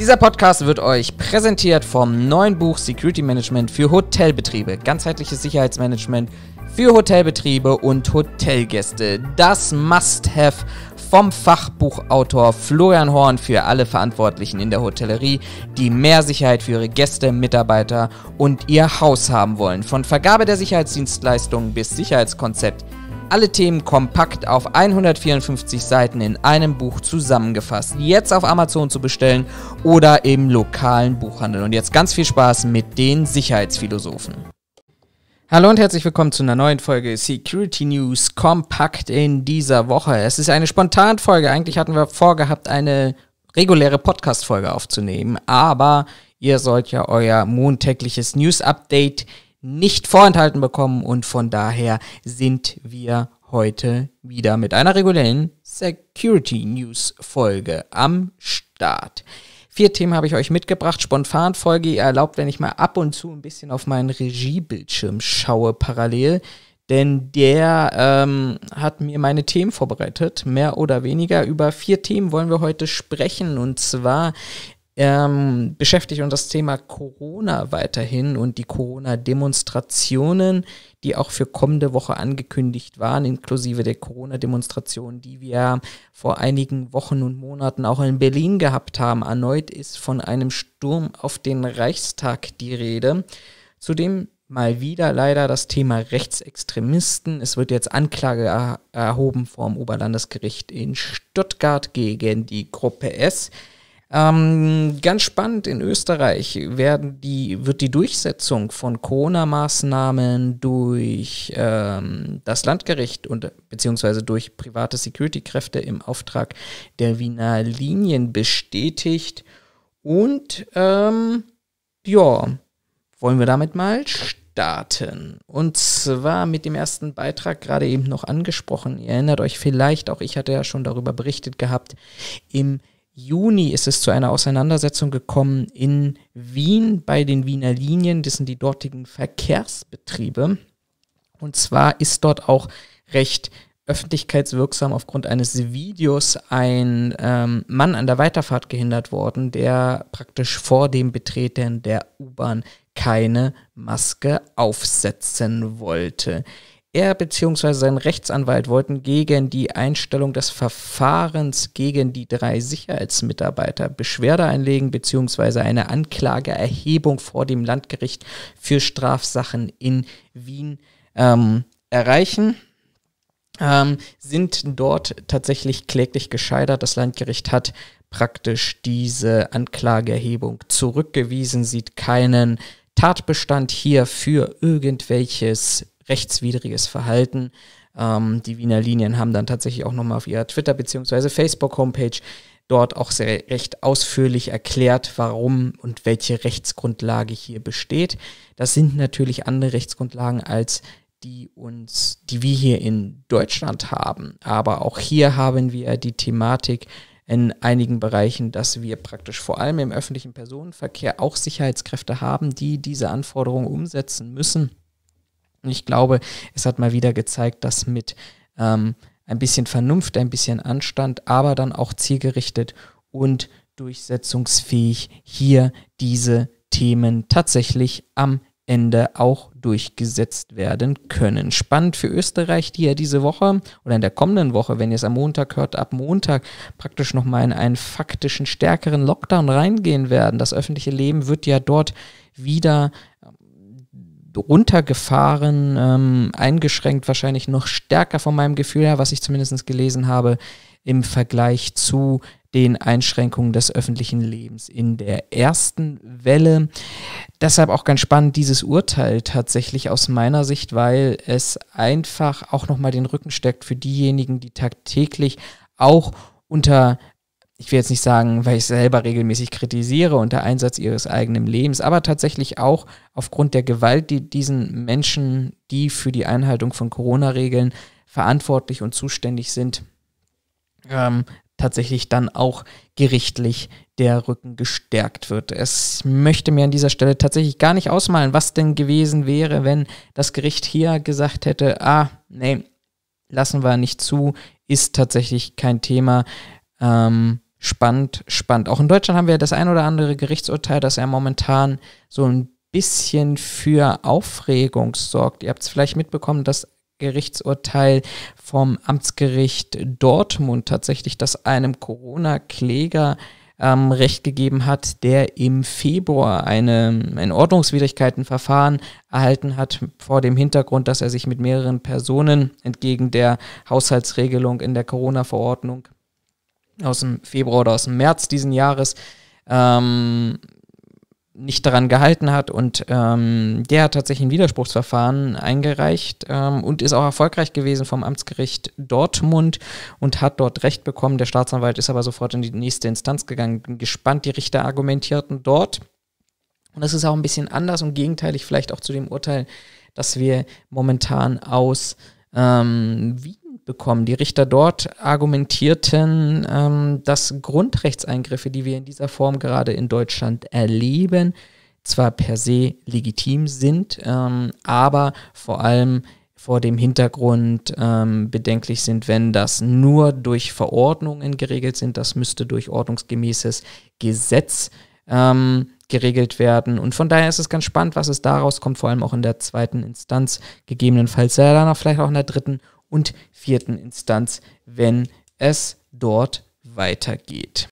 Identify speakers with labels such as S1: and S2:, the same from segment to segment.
S1: Dieser Podcast wird euch präsentiert vom neuen Buch Security Management für Hotelbetriebe, ganzheitliches Sicherheitsmanagement für Hotelbetriebe und Hotelgäste. Das Must-Have vom Fachbuchautor Florian Horn für alle Verantwortlichen in der Hotellerie, die mehr Sicherheit für ihre Gäste, Mitarbeiter und ihr Haus haben wollen. Von Vergabe der Sicherheitsdienstleistungen bis Sicherheitskonzept alle Themen kompakt auf 154 Seiten in einem Buch zusammengefasst. Jetzt auf Amazon zu bestellen oder im lokalen Buchhandel. Und jetzt ganz viel Spaß mit den Sicherheitsphilosophen. Hallo und herzlich willkommen zu einer neuen Folge Security News Kompakt in dieser Woche. Es ist eine Spontanfolge. Eigentlich hatten wir vorgehabt, eine reguläre Podcast-Folge aufzunehmen, aber ihr sollt ja euer montägliches News-Update nicht vorenthalten bekommen und von daher sind wir heute wieder mit einer regulären Security News Folge am Start. Vier Themen habe ich euch mitgebracht. Spontan Folge Spontanfolge erlaubt, wenn ich mal ab und zu ein bisschen auf meinen Regiebildschirm schaue parallel. Denn der ähm, hat mir meine Themen vorbereitet, mehr oder weniger. Über vier Themen wollen wir heute sprechen. Und zwar ähm, beschäftigt uns das Thema Corona weiterhin und die Corona-Demonstrationen, die auch für kommende Woche angekündigt waren, inklusive der Corona-Demonstration, die wir vor einigen Wochen und Monaten auch in Berlin gehabt haben. Erneut ist von einem Sturm auf den Reichstag die Rede. Zudem mal wieder leider das Thema Rechtsextremisten. Es wird jetzt Anklage er erhoben vom Oberlandesgericht in Stuttgart gegen die Gruppe S. Ähm, ganz spannend, in Österreich werden die, wird die Durchsetzung von Corona-Maßnahmen durch ähm, das Landgericht und beziehungsweise durch private Security-Kräfte im Auftrag der Wiener Linien bestätigt. Und ähm, ja, wollen wir damit mal starten. Und zwar mit dem ersten Beitrag, gerade eben noch angesprochen. Ihr erinnert euch vielleicht, auch ich hatte ja schon darüber berichtet gehabt, im Juni ist es zu einer Auseinandersetzung gekommen in Wien bei den Wiener Linien, das sind die dortigen Verkehrsbetriebe. Und zwar ist dort auch recht öffentlichkeitswirksam aufgrund eines Videos ein ähm, Mann an der Weiterfahrt gehindert worden, der praktisch vor dem Betreten der U-Bahn keine Maske aufsetzen wollte. Er bzw. sein Rechtsanwalt wollten gegen die Einstellung des Verfahrens gegen die drei Sicherheitsmitarbeiter Beschwerde einlegen bzw. eine Anklageerhebung vor dem Landgericht für Strafsachen in Wien ähm, erreichen. Ähm, sind dort tatsächlich kläglich gescheitert. Das Landgericht hat praktisch diese Anklageerhebung zurückgewiesen, sieht keinen Tatbestand hier für irgendwelches rechtswidriges Verhalten. Ähm, die Wiener Linien haben dann tatsächlich auch nochmal auf ihrer Twitter- bzw. Facebook-Homepage dort auch sehr recht ausführlich erklärt, warum und welche Rechtsgrundlage hier besteht. Das sind natürlich andere Rechtsgrundlagen als die uns, die wir hier in Deutschland haben. Aber auch hier haben wir die Thematik in einigen Bereichen, dass wir praktisch vor allem im öffentlichen Personenverkehr auch Sicherheitskräfte haben, die diese Anforderungen umsetzen müssen. Und ich glaube, es hat mal wieder gezeigt, dass mit ähm, ein bisschen Vernunft, ein bisschen Anstand, aber dann auch zielgerichtet und durchsetzungsfähig hier diese Themen tatsächlich am Ende auch durchgesetzt werden können. Spannend für Österreich, die ja diese Woche oder in der kommenden Woche, wenn ihr es am Montag hört, ab Montag praktisch nochmal in einen faktischen stärkeren Lockdown reingehen werden. Das öffentliche Leben wird ja dort wieder runtergefahren, ähm, eingeschränkt, wahrscheinlich noch stärker von meinem Gefühl her, was ich zumindest gelesen habe, im Vergleich zu den Einschränkungen des öffentlichen Lebens in der ersten Welle. Deshalb auch ganz spannend dieses Urteil tatsächlich aus meiner Sicht, weil es einfach auch nochmal den Rücken steckt für diejenigen, die tagtäglich auch unter ich will jetzt nicht sagen, weil ich selber regelmäßig kritisiere unter Einsatz ihres eigenen Lebens, aber tatsächlich auch aufgrund der Gewalt, die diesen Menschen, die für die Einhaltung von Corona-Regeln verantwortlich und zuständig sind, ähm, tatsächlich dann auch gerichtlich der Rücken gestärkt wird. Es möchte mir an dieser Stelle tatsächlich gar nicht ausmalen, was denn gewesen wäre, wenn das Gericht hier gesagt hätte, ah, nee, lassen wir nicht zu, ist tatsächlich kein Thema. Ähm, spannend, spannend. Auch in Deutschland haben wir das ein oder andere Gerichtsurteil, dass er momentan so ein bisschen für Aufregung sorgt. Ihr habt es vielleicht mitbekommen, das Gerichtsurteil vom Amtsgericht Dortmund tatsächlich, das einem Corona-Kläger ähm, Recht gegeben hat, der im Februar eine, ein Ordnungswidrigkeitenverfahren erhalten hat, vor dem Hintergrund, dass er sich mit mehreren Personen entgegen der Haushaltsregelung in der Corona-Verordnung aus dem Februar oder aus dem März diesen Jahres ähm, nicht daran gehalten hat. Und ähm, der hat tatsächlich ein Widerspruchsverfahren eingereicht ähm, und ist auch erfolgreich gewesen vom Amtsgericht Dortmund und hat dort Recht bekommen. Der Staatsanwalt ist aber sofort in die nächste Instanz gegangen. Bin gespannt, die Richter argumentierten dort. Und das ist auch ein bisschen anders und gegenteilig vielleicht auch zu dem Urteil, das wir momentan aus ähm, Wien bekommen. Die Richter dort argumentierten, ähm, dass Grundrechtseingriffe, die wir in dieser Form gerade in Deutschland erleben, zwar per se legitim sind, ähm, aber vor allem vor dem Hintergrund ähm, bedenklich sind, wenn das nur durch Verordnungen geregelt sind. Das müsste durch ordnungsgemäßes Gesetz ähm, geregelt werden. Und von daher ist es ganz spannend, was es daraus kommt, vor allem auch in der zweiten Instanz, gegebenenfalls ja dann auch vielleicht auch in der dritten und vierten Instanz, wenn es dort weitergeht.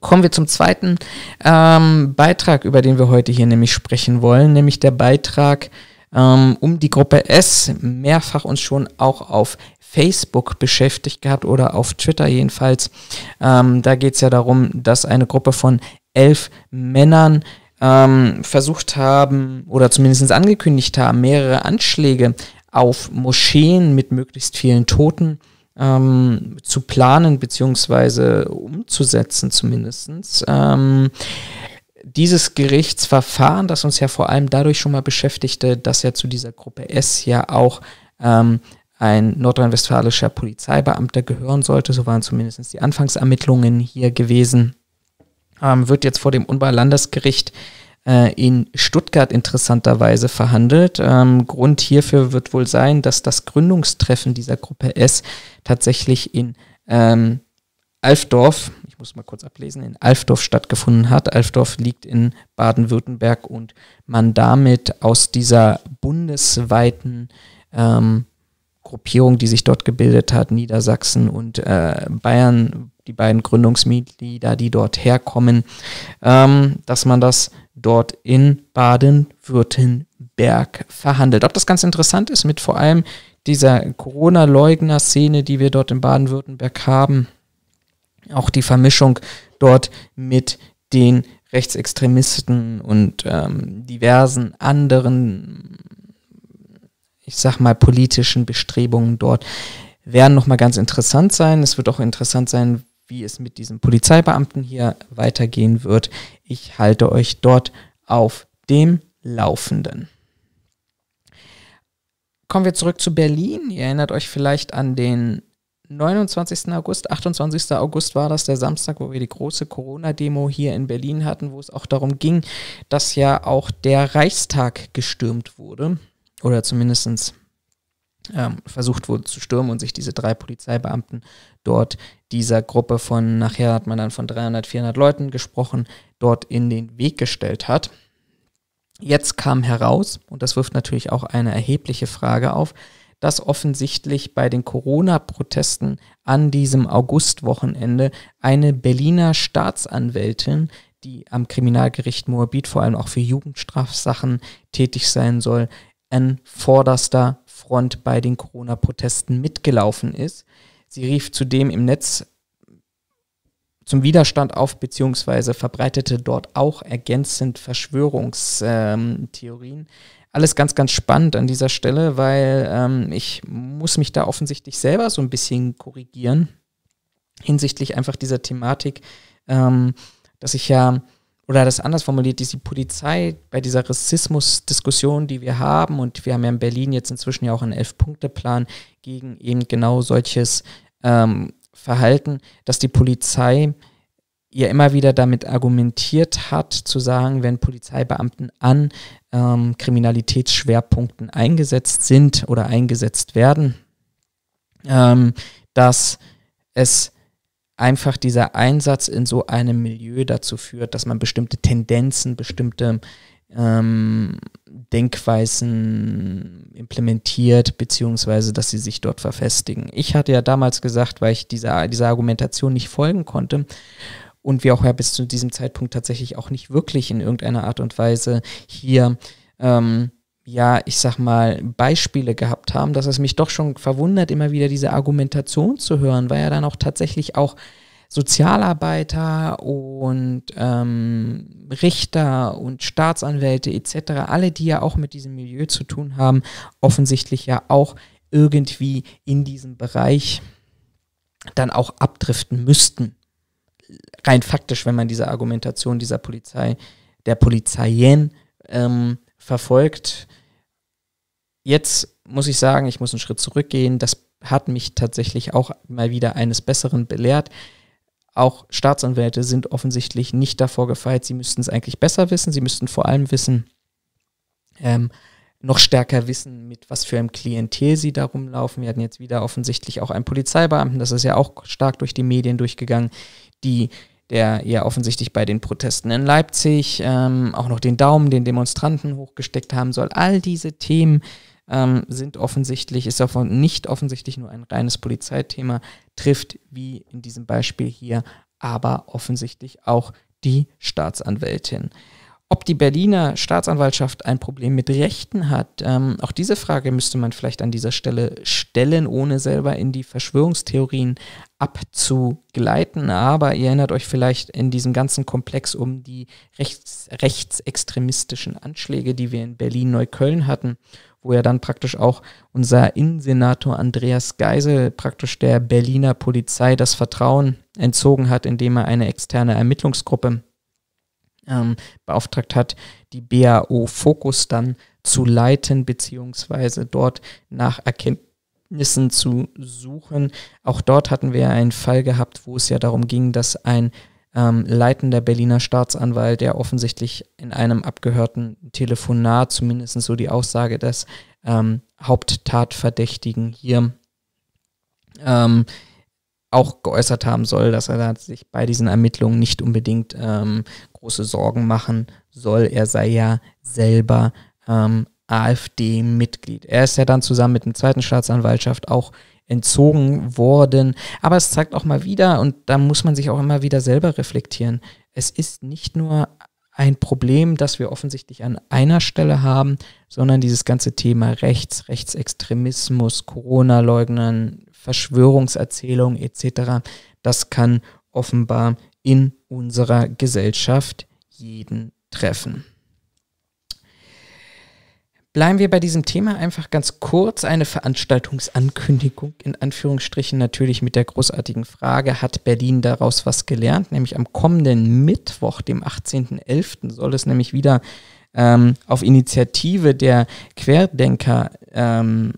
S1: Kommen wir zum zweiten ähm, Beitrag, über den wir heute hier nämlich sprechen wollen, nämlich der Beitrag ähm, um die Gruppe S, mehrfach uns schon auch auf Facebook beschäftigt gehabt oder auf Twitter jedenfalls. Ähm, da geht es ja darum, dass eine Gruppe von elf Männern ähm, versucht haben oder zumindest angekündigt haben, mehrere Anschläge auf Moscheen mit möglichst vielen Toten ähm, zu planen beziehungsweise umzusetzen zumindestens. Ähm, dieses Gerichtsverfahren, das uns ja vor allem dadurch schon mal beschäftigte, dass ja zu dieser Gruppe S ja auch ähm, ein nordrhein-westfälischer Polizeibeamter gehören sollte, so waren zumindest die Anfangsermittlungen hier gewesen, ähm, wird jetzt vor dem Unbar Landesgericht äh, in Stuttgart interessanterweise verhandelt. Ähm, Grund hierfür wird wohl sein, dass das Gründungstreffen dieser Gruppe S tatsächlich in ähm, Alfdorf, ich muss mal kurz ablesen, in Alfdorf stattgefunden hat. Alfdorf liegt in Baden-Württemberg und man damit aus dieser bundesweiten ähm, Gruppierung, die sich dort gebildet hat, Niedersachsen und äh, Bayern, die beiden Gründungsmitglieder, die dort herkommen, ähm, dass man das dort in Baden-Württemberg verhandelt. Ob das ganz interessant ist mit vor allem dieser Corona-Leugner-Szene, die wir dort in Baden-Württemberg haben, auch die Vermischung dort mit den Rechtsextremisten und ähm, diversen anderen, ich sag mal, politischen Bestrebungen dort, werden nochmal ganz interessant sein. Es wird auch interessant sein, wie es mit diesem Polizeibeamten hier weitergehen wird. Ich halte euch dort auf dem Laufenden. Kommen wir zurück zu Berlin. Ihr erinnert euch vielleicht an den 29. August, 28. August war das, der Samstag, wo wir die große Corona-Demo hier in Berlin hatten, wo es auch darum ging, dass ja auch der Reichstag gestürmt wurde. Oder zumindest ähm, versucht wurde zu stürmen und sich diese drei Polizeibeamten dort dieser Gruppe von, nachher hat man dann von 300, 400 Leuten gesprochen, dort in den Weg gestellt hat. Jetzt kam heraus, und das wirft natürlich auch eine erhebliche Frage auf, dass offensichtlich bei den Corona-Protesten an diesem Augustwochenende eine Berliner Staatsanwältin, die am Kriminalgericht Moabit vor allem auch für Jugendstrafsachen tätig sein soll, an vorderster Front bei den Corona-Protesten mitgelaufen ist. Sie rief zudem im Netz zum Widerstand auf, beziehungsweise verbreitete dort auch ergänzend Verschwörungstheorien. Alles ganz, ganz spannend an dieser Stelle, weil ähm, ich muss mich da offensichtlich selber so ein bisschen korrigieren hinsichtlich einfach dieser Thematik, ähm, dass ich ja oder das anders formuliert, ist die Polizei bei dieser Rassismusdiskussion, die wir haben, und wir haben ja in Berlin jetzt inzwischen ja auch einen Elf-Punkte-Plan gegen eben genau solches ähm, Verhalten, dass die Polizei ihr immer wieder damit argumentiert hat, zu sagen, wenn Polizeibeamten an ähm, Kriminalitätsschwerpunkten eingesetzt sind oder eingesetzt werden, ähm, dass es einfach dieser Einsatz in so einem Milieu dazu führt, dass man bestimmte Tendenzen, bestimmte ähm, Denkweisen implementiert, beziehungsweise dass sie sich dort verfestigen. Ich hatte ja damals gesagt, weil ich dieser, dieser Argumentation nicht folgen konnte, und wir auch ja bis zu diesem Zeitpunkt tatsächlich auch nicht wirklich in irgendeiner Art und Weise hier ähm, ja, ich sag mal, Beispiele gehabt haben, dass es mich doch schon verwundert, immer wieder diese Argumentation zu hören, weil ja dann auch tatsächlich auch Sozialarbeiter und ähm, Richter und Staatsanwälte etc., alle, die ja auch mit diesem Milieu zu tun haben, offensichtlich ja auch irgendwie in diesem Bereich dann auch abdriften müssten. Rein faktisch, wenn man diese Argumentation dieser Polizei, der Polizeien ähm, verfolgt, Jetzt muss ich sagen, ich muss einen Schritt zurückgehen. Das hat mich tatsächlich auch mal wieder eines Besseren belehrt. Auch Staatsanwälte sind offensichtlich nicht davor gefeit. Sie müssten es eigentlich besser wissen. Sie müssten vor allem wissen, ähm, noch stärker wissen, mit was für einem Klientel sie da rumlaufen. Wir hatten jetzt wieder offensichtlich auch einen Polizeibeamten, das ist ja auch stark durch die Medien durchgegangen, die, der ja offensichtlich bei den Protesten in Leipzig ähm, auch noch den Daumen den Demonstranten hochgesteckt haben soll. All diese Themen ähm, sind offensichtlich, ist davon nicht offensichtlich nur ein reines Polizeithema, trifft wie in diesem Beispiel hier aber offensichtlich auch die Staatsanwältin. Ob die Berliner Staatsanwaltschaft ein Problem mit Rechten hat, ähm, auch diese Frage müsste man vielleicht an dieser Stelle stellen, ohne selber in die Verschwörungstheorien abzugleiten. Aber ihr erinnert euch vielleicht in diesem ganzen Komplex um die rechts, rechtsextremistischen Anschläge, die wir in Berlin-Neukölln hatten, wo ja dann praktisch auch unser Innensenator Andreas Geisel praktisch der Berliner Polizei das Vertrauen entzogen hat, indem er eine externe Ermittlungsgruppe ähm, beauftragt hat, die BAO Fokus dann zu leiten, beziehungsweise dort nach Erkenntnissen zu suchen. Auch dort hatten wir einen Fall gehabt, wo es ja darum ging, dass ein ähm, leitender Berliner Staatsanwalt, der offensichtlich in einem abgehörten Telefonat, zumindest so die Aussage des ähm, Haupttatverdächtigen hier, ähm, auch geäußert haben soll, dass er sich bei diesen Ermittlungen nicht unbedingt ähm, große Sorgen machen soll. Er sei ja selber ähm, AfD-Mitglied. Er ist ja dann zusammen mit dem zweiten Staatsanwaltschaft auch entzogen worden. Aber es zeigt auch mal wieder, und da muss man sich auch immer wieder selber reflektieren, es ist nicht nur ein Problem, das wir offensichtlich an einer Stelle haben, sondern dieses ganze Thema Rechts, Rechtsextremismus, Corona-Leugnern, Verschwörungserzählung etc., das kann offenbar in unserer Gesellschaft jeden treffen. Bleiben wir bei diesem Thema einfach ganz kurz. Eine Veranstaltungsankündigung in Anführungsstrichen natürlich mit der großartigen Frage, hat Berlin daraus was gelernt? Nämlich am kommenden Mittwoch, dem 18.11., soll es nämlich wieder ähm, auf Initiative der Querdenker ähm,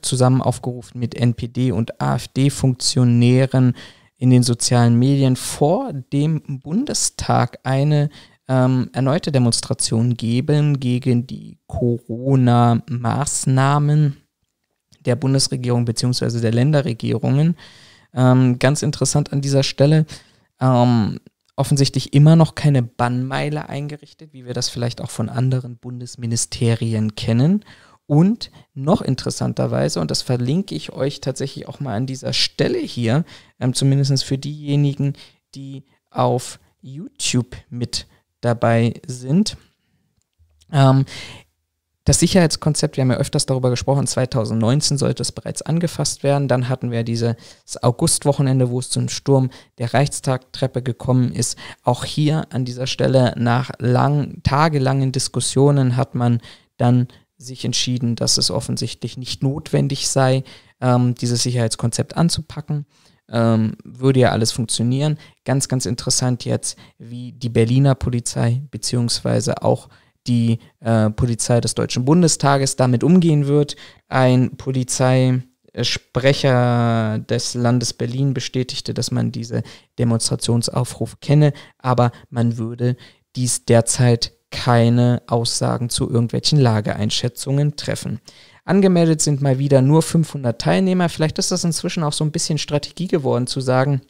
S1: zusammen aufgerufen mit NPD und AfD-Funktionären in den sozialen Medien vor dem Bundestag eine ähm, erneute Demonstrationen geben gegen die Corona-Maßnahmen der Bundesregierung bzw. der Länderregierungen. Ähm, ganz interessant an dieser Stelle, ähm, offensichtlich immer noch keine Bannmeile eingerichtet, wie wir das vielleicht auch von anderen Bundesministerien kennen. Und noch interessanterweise, und das verlinke ich euch tatsächlich auch mal an dieser Stelle hier, ähm, zumindest für diejenigen, die auf YouTube mit dabei sind. Ähm, das Sicherheitskonzept, wir haben ja öfters darüber gesprochen, 2019 sollte es bereits angefasst werden. Dann hatten wir dieses Augustwochenende, wo es zum Sturm der Reichstagtreppe gekommen ist. Auch hier an dieser Stelle nach lang, tagelangen Diskussionen hat man dann sich entschieden, dass es offensichtlich nicht notwendig sei, ähm, dieses Sicherheitskonzept anzupacken ähm, würde ja alles funktionieren. Ganz, ganz interessant jetzt, wie die Berliner Polizei beziehungsweise auch die äh, Polizei des Deutschen Bundestages damit umgehen wird. Ein Polizeisprecher des Landes Berlin bestätigte, dass man diese Demonstrationsaufruf kenne, aber man würde dies derzeit keine Aussagen zu irgendwelchen Lageeinschätzungen treffen. Angemeldet sind mal wieder nur 500 Teilnehmer. Vielleicht ist das inzwischen auch so ein bisschen Strategie geworden, zu sagen,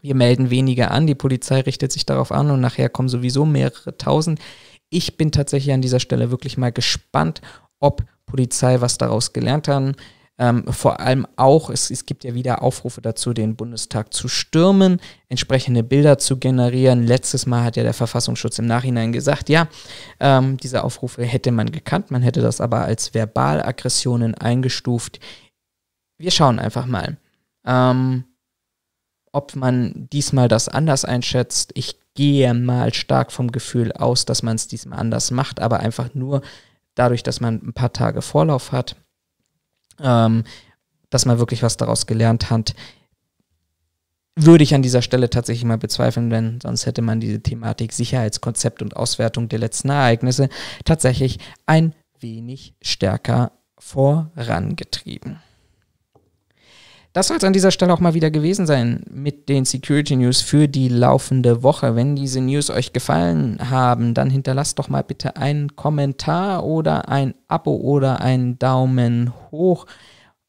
S1: wir melden weniger an, die Polizei richtet sich darauf an und nachher kommen sowieso mehrere tausend. Ich bin tatsächlich an dieser Stelle wirklich mal gespannt, ob Polizei was daraus gelernt haben. Ähm, vor allem auch, es, es gibt ja wieder Aufrufe dazu, den Bundestag zu stürmen, entsprechende Bilder zu generieren. Letztes Mal hat ja der Verfassungsschutz im Nachhinein gesagt, ja, ähm, diese Aufrufe hätte man gekannt, man hätte das aber als Verbalaggressionen eingestuft. Wir schauen einfach mal, ähm, ob man diesmal das anders einschätzt. Ich gehe mal stark vom Gefühl aus, dass man es diesmal anders macht, aber einfach nur dadurch, dass man ein paar Tage Vorlauf hat ähm, dass man wirklich was daraus gelernt hat, würde ich an dieser Stelle tatsächlich mal bezweifeln, denn sonst hätte man diese Thematik Sicherheitskonzept und Auswertung der letzten Ereignisse tatsächlich ein wenig stärker vorangetrieben. Das soll es an dieser Stelle auch mal wieder gewesen sein mit den Security News für die laufende Woche. Wenn diese News euch gefallen haben, dann hinterlasst doch mal bitte einen Kommentar oder ein Abo oder einen Daumen hoch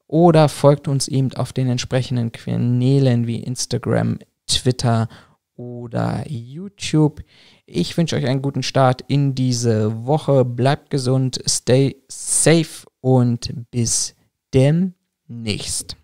S1: oder folgt uns eben auf den entsprechenden Kanälen wie Instagram, Twitter oder YouTube. Ich wünsche euch einen guten Start in diese Woche. Bleibt gesund, stay safe und bis demnächst.